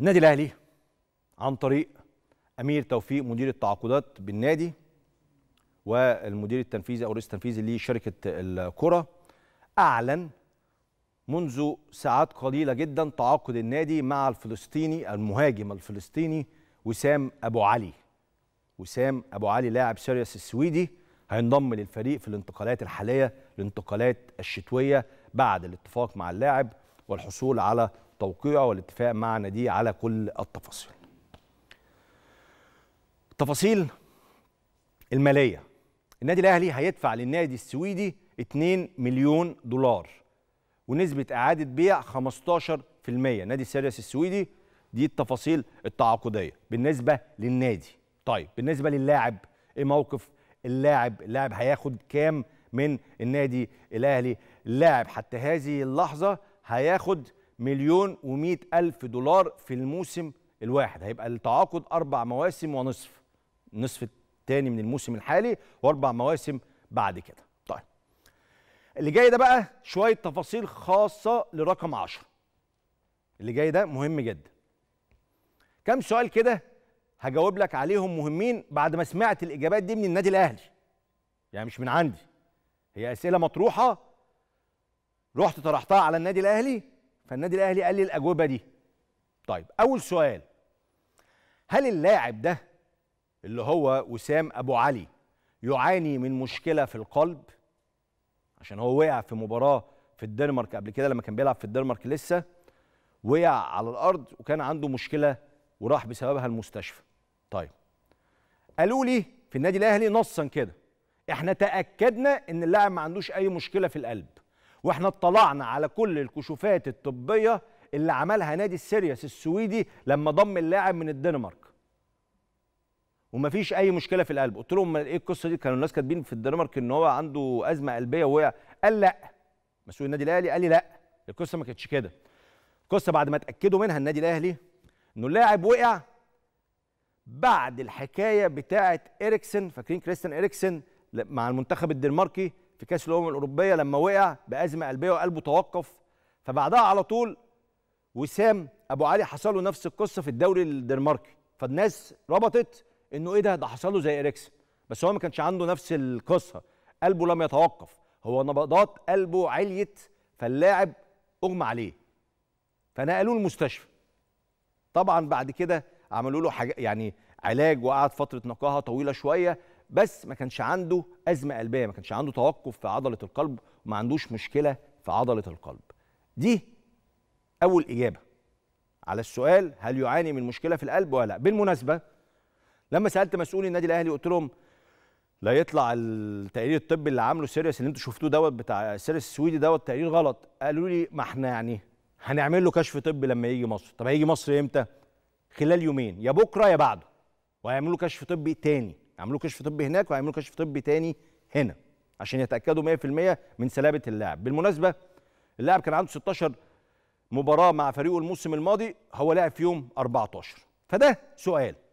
النادي الاهلي عن طريق امير توفيق مدير التعاقدات بالنادي والمدير التنفيذي او الرئيس التنفيذي لشركه الكره اعلن منذ ساعات قليله جدا تعاقد النادي مع الفلسطيني المهاجم الفلسطيني وسام ابو علي وسام ابو علي لاعب سيريس السويدي هينضم للفريق في الانتقالات الحاليه الانتقالات الشتويه بعد الاتفاق مع اللاعب والحصول على التوقيع والاتفاق مع ناديه على كل التفاصيل التفاصيل الماليه النادي الاهلي هيدفع للنادي السويدي 2 مليون دولار ونسبه اعاده بيع 15% نادي سيريس السويدي دي التفاصيل التعاقديه بالنسبه للنادي طيب بالنسبه للاعب ايه موقف اللاعب اللاعب هياخد كام من النادي الاهلي اللاعب حتى هذه اللحظه هياخد مليون و ألف دولار في الموسم الواحد هيبقى التعاقد أربع مواسم ونصف النصف الثاني من الموسم الحالي وأربع مواسم بعد كده طيب اللي جاي ده بقى شوية تفاصيل خاصة لرقم 10 اللي جاي ده مهم جدا كم سؤال كده هجاوب لك عليهم مهمين بعد ما سمعت الإجابات دي من النادي الأهلي يعني مش من عندي هي أسئلة مطروحة رحت طرحتها على النادي الأهلي فالنادي الاهلي قال لي الاجوبه دي طيب اول سؤال هل اللاعب ده اللي هو وسام ابو علي يعاني من مشكله في القلب عشان هو وقع في مباراه في الدنمارك قبل كده لما كان بيلعب في الدنمارك لسه وقع على الارض وكان عنده مشكله وراح بسببها المستشفى طيب قالوا لي في النادي الاهلي نصا كده احنا تاكدنا ان اللاعب ما عندوش اي مشكله في القلب واحنا اطلعنا على كل الكشوفات الطبيه اللي عملها نادي السيريس السويدي لما ضم اللاعب من الدنمارك ومفيش اي مشكله في القلب قلت لهم ايه القصه دي كانوا الناس كاتبين في الدنمارك ان هو عنده ازمه قلبيه ووقع قال لا مسؤول النادي الاهلي قال لي لا القصه ما كانتش كده القصه بعد ما اتاكدوا منها النادي الاهلي انه اللاعب وقع بعد الحكايه بتاعه اريكسن فاكرين كريستيان اريكسن مع المنتخب الدنماركي في كاس الامم الاوروبيه لما وقع بازمه قلبيه وقلبه توقف فبعدها على طول وسام ابو علي حصل له نفس القصه في الدوري الدنماركي فالناس ربطت انه ايه ده ده حصل له زي اريكسن بس هو ما كانش عنده نفس القصه قلبه لم يتوقف هو نبضات قلبه عليت فاللاعب اغمى عليه فنقلوه المستشفى طبعا بعد كده عملوا له حاجه يعني علاج وقعد فتره نقاهه طويله شويه بس ما كانش عنده ازمه قلبيه ما كانش عنده توقف في عضله القلب وما عندوش مشكله في عضله القلب دي اول اجابه على السؤال هل يعاني من مشكله في القلب ولا لا بالمناسبه لما سالت مسؤولي النادي الاهلي قلت لهم لا يطلع التقرير الطبي اللي عامله سيريس اللي انتوا شفتوه دوت بتاع سيريس السويدي دوت تقرير غلط قالوا لي ما احنا يعني هنعمل له كشف طبي لما يجي مصر طب هيجي مصر امتى خلال يومين يا بكره يا بعده وهيعملوا كشف طبي تاني يعملوا كشف طبي هناك وهيعملوا كشف طبي تاني هنا عشان يتاكدوا 100% من سلامه اللاعب بالمناسبه اللاعب كان عنده 16 مباراه مع فريقه الموسم الماضي هو لعب فيهم 14 فده سؤال